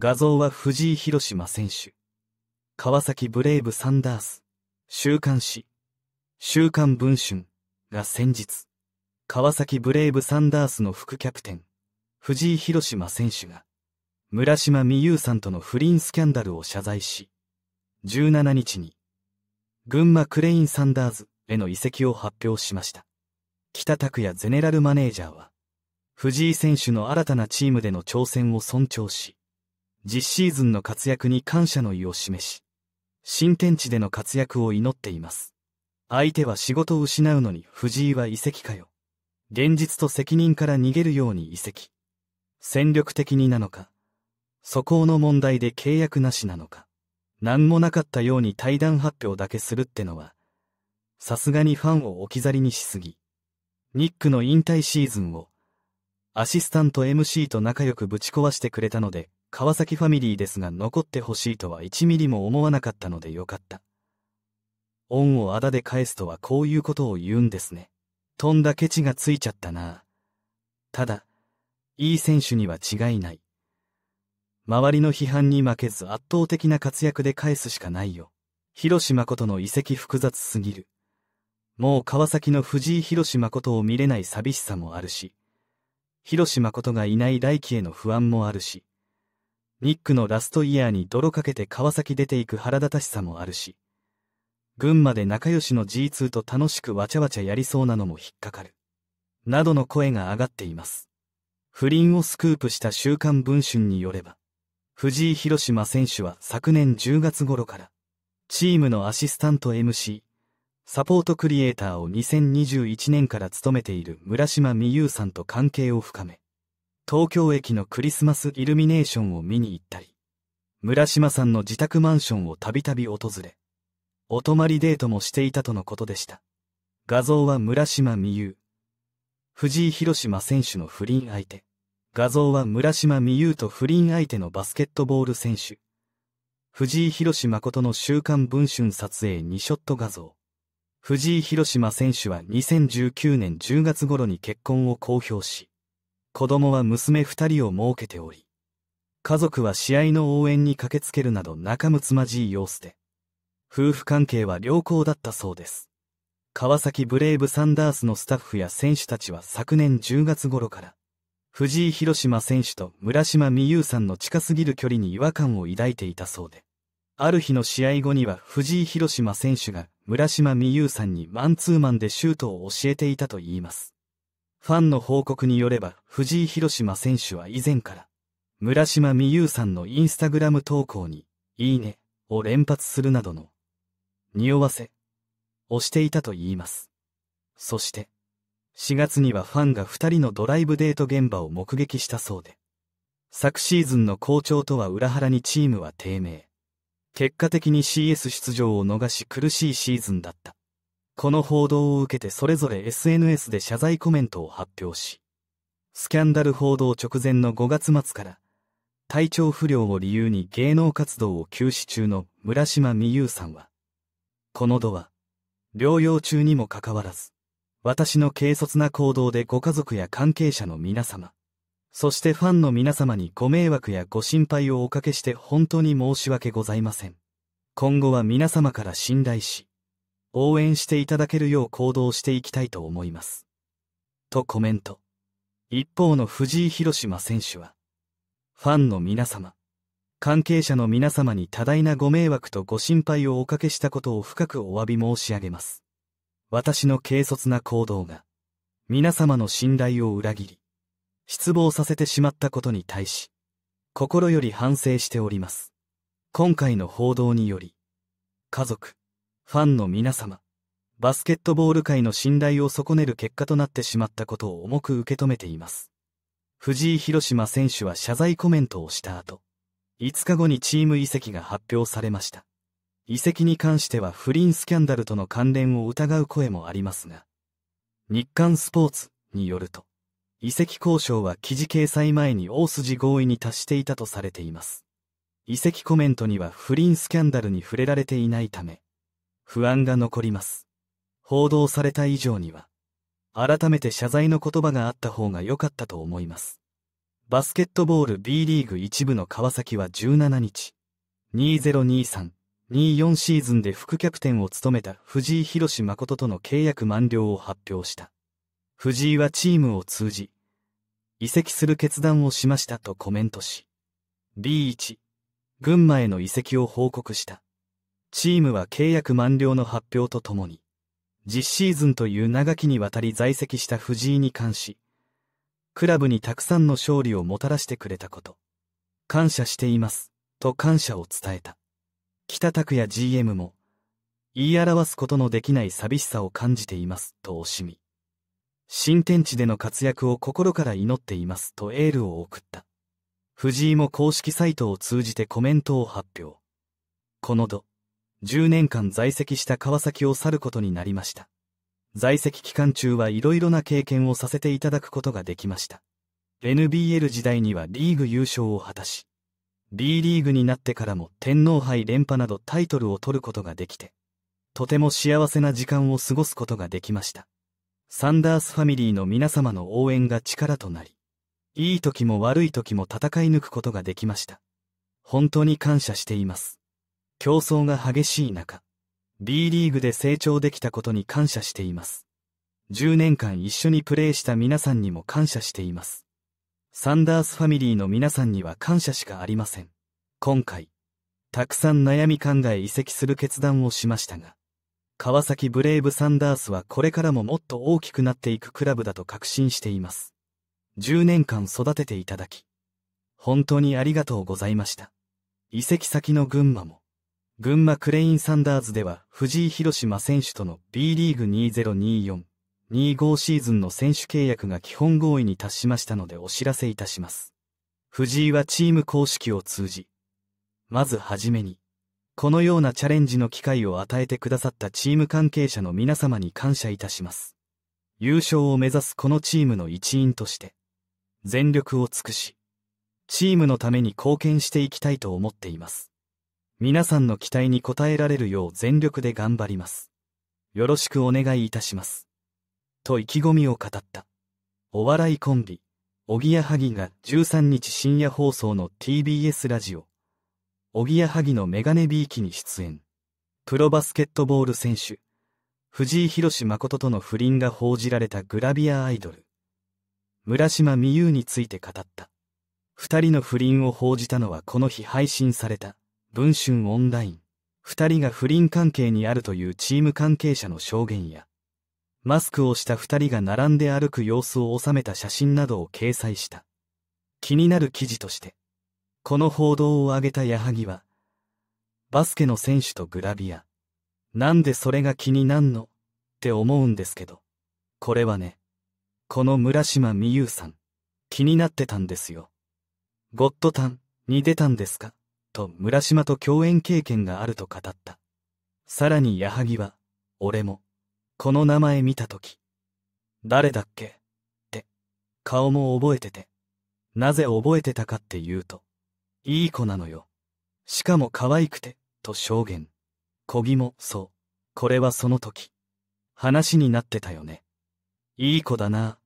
画像は藤井博島選手。川崎ブレイブサンダース、週刊誌、週刊文春が先日、川崎ブレイブサンダースの副キャプテン、藤井博島選手が、村島美優さんとの不倫スキャンダルを謝罪し、17日に、群馬クレインサンダーズへの移籍を発表しました。北拓也ゼネラルマネージャーは、藤井選手の新たなチームでの挑戦を尊重し、実シーズンの活躍に感謝の意を示し、新天地での活躍を祈っています。相手は仕事を失うのに藤井は移籍かよ。現実と責任から逃げるように移籍。戦力的になのか、素行の問題で契約なしなのか、何もなかったように対談発表だけするってのは、さすがにファンを置き去りにしすぎ。ニックの引退シーズンを、アシスタント MC と仲良くぶち壊してくれたので川崎ファミリーですが残ってほしいとは1ミリも思わなかったのでよかった。恩をあだで返すとはこういうことを言うんですね。とんだケチがついちゃったな。ただ、いい選手には違いない。周りの批判に負けず圧倒的な活躍で返すしかないよ。広島ことの遺跡複雑すぎる。もう川崎の藤井広島ことを見れない寂しさもあるし、広島ことがいない来季への不安もあるし、ニックのラストイヤーに泥かけて川崎出ていく腹立たしさもあるし、群馬で仲良しの G2 と楽しくわちゃわちゃやりそうなのも引っかかる。などの声が上がっています。不倫をスクープした週刊文春によれば、藤井広島選手は昨年10月頃から、チームのアシスタント MC、サポートクリエイターを2021年から務めている村島美優さんと関係を深め、東京駅のクリスマスイルミネーションを見に行ったり、村島さんの自宅マンションをたびたび訪れ、お泊まりデートもしていたとのことでした。画像は村島美優。藤井広島選手の不倫相手。画像は村島美優と不倫相手のバスケットボール選手。藤井広島ことの週刊文春撮影2ショット画像。藤井広島選手は2019年10月頃に結婚を公表し、子供は娘2人を設けており、家族は試合の応援に駆けつけるなど仲睦まじい様子で、夫婦関係は良好だったそうです。川崎ブレイブサンダースのスタッフや選手たちは昨年10月頃から、藤井広島選手と村島美優さんの近すぎる距離に違和感を抱いていたそうで、ある日の試合後には藤井広島選手が村島美優さんにマンツーマンでシュートを教えていたといいます。ファンの報告によれば、藤井広島選手は以前から、村島美優さんのインスタグラム投稿に、いいね、を連発するなどの、匂わせ、をしていたといいます。そして、4月にはファンが2人のドライブデート現場を目撃したそうで、昨シーズンの好調とは裏腹にチームは低迷。結果的に CS 出場を逃し苦しいシーズンだった。この報道を受けてそれぞれ SNS で謝罪コメントを発表し、スキャンダル報道直前の5月末から、体調不良を理由に芸能活動を休止中の村島美優さんは、この度は、療養中にもかかわらず、私の軽率な行動でご家族や関係者の皆様、そしてファンの皆様にご迷惑やご心配をおかけして本当に申し訳ございません。今後は皆様から信頼し、応援していただけるよう行動していきたいと思います。とコメント。一方の藤井広島選手は、ファンの皆様、関係者の皆様に多大なご迷惑とご心配をおかけしたことを深くお詫び申し上げます。私の軽率な行動が、皆様の信頼を裏切り、失望させてしまったことに対し、心より反省しております。今回の報道により、家族、ファンの皆様、バスケットボール界の信頼を損ねる結果となってしまったことを重く受け止めています。藤井広島選手は謝罪コメントをした後、5日後にチーム移籍が発表されました。移籍に関しては不倫スキャンダルとの関連を疑う声もありますが、日刊スポーツによると、移籍交渉は記事掲載前に大筋合意に達していたとされています。移籍コメントには不倫スキャンダルに触れられていないため、不安が残ります。報道された以上には、改めて謝罪の言葉があった方が良かったと思います。バスケットボール B リーグ一部の川崎は17日、2023-24シーズンで副キャプテンを務めた藤井博誠との契約満了を発表した。藤井はチームを通じ、移籍する決断をしましたとコメントし、B1、群馬への移籍を報告した。チームは契約満了の発表とともに、実シーズンという長きにわたり在籍した藤井に関し、クラブにたくさんの勝利をもたらしてくれたこと、感謝しています、と感謝を伝えた。北拓也 GM も、言い表すことのできない寂しさを感じています、と惜しみ。新天地での活躍を心から祈っています、とエールを送った。藤井も公式サイトを通じてコメントを発表。この度、10年間在籍した川崎を去ることになりました。在籍期間中はいろいろな経験をさせていただくことができました。NBL 時代にはリーグ優勝を果たし、B リーグになってからも天皇杯連覇などタイトルを取ることができて、とても幸せな時間を過ごすことができました。サンダースファミリーの皆様の応援が力となり、いい時も悪い時も戦い抜くことができました。本当に感謝しています。競争が激しい中、B リーグで成長できたことに感謝しています。10年間一緒にプレーした皆さんにも感謝しています。サンダースファミリーの皆さんには感謝しかありません。今回、たくさん悩み考え移籍する決断をしましたが、川崎ブレイブサンダースはこれからももっと大きくなっていくクラブだと確信しています。10年間育てていただき、本当にありがとうございました。移籍先の群馬も、群馬クレインサンダーズでは藤井博島選手との B リーグ2024-25シーズンの選手契約が基本合意に達しましたのでお知らせいたします。藤井はチーム公式を通じ、まずはじめに、このようなチャレンジの機会を与えてくださったチーム関係者の皆様に感謝いたします。優勝を目指すこのチームの一員として、全力を尽くし、チームのために貢献していきたいと思っています。皆さんの期待に応えられるよう全力で頑張ります。よろしくお願いいたします。と意気込みを語った。お笑いコンビ、おぎやはぎが13日深夜放送の TBS ラジオ、おぎやはぎのメガネビーキに出演。プロバスケットボール選手、藤井博誠との不倫が報じられたグラビアアイドル、村島美優について語った。二人の不倫を報じたのはこの日配信された。文春オンライン、二人が不倫関係にあるというチーム関係者の証言や、マスクをした二人が並んで歩く様子を収めた写真などを掲載した。気になる記事として、この報道を挙げた矢作は、バスケの選手とグラビア、なんでそれが気になんのって思うんですけど、これはね、この村島美優さん、気になってたんですよ。ゴッドタンに出たんですかと村島と共演経験があると語った。さらに矢作は、俺も、この名前見たとき、誰だっけって、顔も覚えてて、なぜ覚えてたかって言うと、いい子なのよ。しかも可愛くて、と証言。小木も、そう。これはその時。話になってたよね。いい子だな、